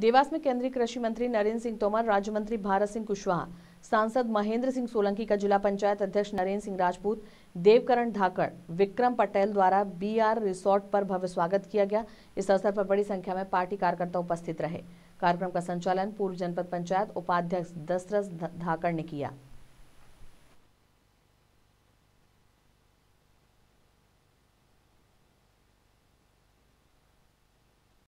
देवास में केंद्रीय कृषि मंत्री नरेंद्र सिंह तोमर राज्य मंत्री भारत सिंह कुशवाहा सांसद महेंद्र सिंह सोलंकी का जिला पंचायत अध्यक्ष नरेंद्र सिंह राजपूत देवकरण धाकड़ विक्रम पटेल द्वारा बीआर रिसोर्ट पर भव्य स्वागत किया गया इस अवसर पर बड़ी संख्या में पार्टी कार्यकर्ता उपस्थित रहे कार्यक्रम का संचालन पूर्व जनपद पंचायत उपाध्यक्ष दशरथ धाकड़ ने किया